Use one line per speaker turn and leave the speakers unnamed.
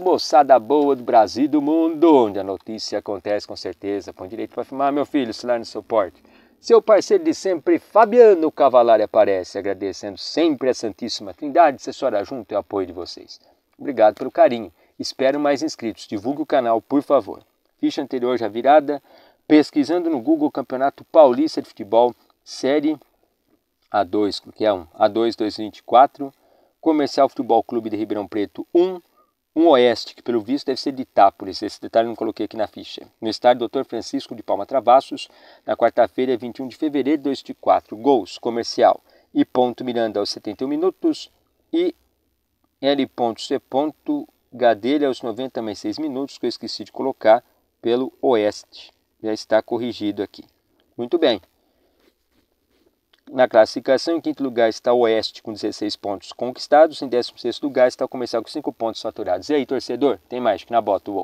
moçada boa do Brasil e do mundo, onde a notícia acontece com certeza. Põe direito para filmar, meu filho, celular no suporte. Seu parceiro de sempre, Fabiano Cavalari, aparece, agradecendo sempre a Santíssima Trindade, assessora junto e o apoio de vocês. Obrigado pelo carinho. Espero mais inscritos. Divulgue o canal, por favor. Ficha anterior já virada. Pesquisando no Google Campeonato Paulista de Futebol, Série A2, que é um A2 2024. Comercial Futebol Clube de Ribeirão Preto 1, um oeste, que pelo visto deve ser de Itápolis, esse detalhe não coloquei aqui na ficha. No estádio Dr. Francisco de Palma Travassos, na quarta-feira, 21 de fevereiro de 2004. Gols, comercial e ponto Miranda aos 71 minutos e L. C. Ponto, Gadelha aos 90 mais 6 minutos, que eu esqueci de colocar, pelo Oeste. Já está corrigido aqui. Muito bem. Na classificação, em quinto lugar está o Oeste com 16 pontos conquistados. Em décimo sexto lugar está o Comercial com 5 pontos faturados. E aí, torcedor, tem mais que na bota o